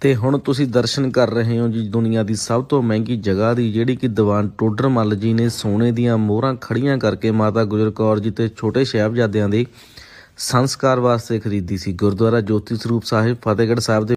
ਤੇ ਹੁਣ ਤੁਸੀਂ ਦਰਸ਼ਨ ਕਰ ਰਹੇ ਹੋ ਜੀ ਦੁਨੀਆ ਦੀ ਸਭ ਤੋਂ ਮਹਿੰਗੀ ਜਗ੍ਹਾ ਦੀ ਜਿਹੜੀ ਕਿ ਦੀਵਾਨ ਟੋਡਰ ਮੱਲ ਜੀ ਨੇ ਸੋਨੇ ਦੀਆਂ ਮੋਹਰਾਂ ਖੜੀਆਂ ਕਰਕੇ ਮਾਤਾ ਗੁਜਰ ਕੌਰ ਜੀ ਤੇ ਛੋਟੇ ਸ਼ਹਿਬਜ਼ਾਦਿਆਂ ਦੇ ਸੰਸਕਾਰ ਵਾਸਤੇ ਖਰੀਦੀ ਸੀ ਗੁਰਦੁਆਰਾ ਜੋਤੀ ਸਰੂਪ ਸਾਹਿਬ ਫਤਿਹਗੜ੍ਹ ਸਾਹਿਬ ਦੇ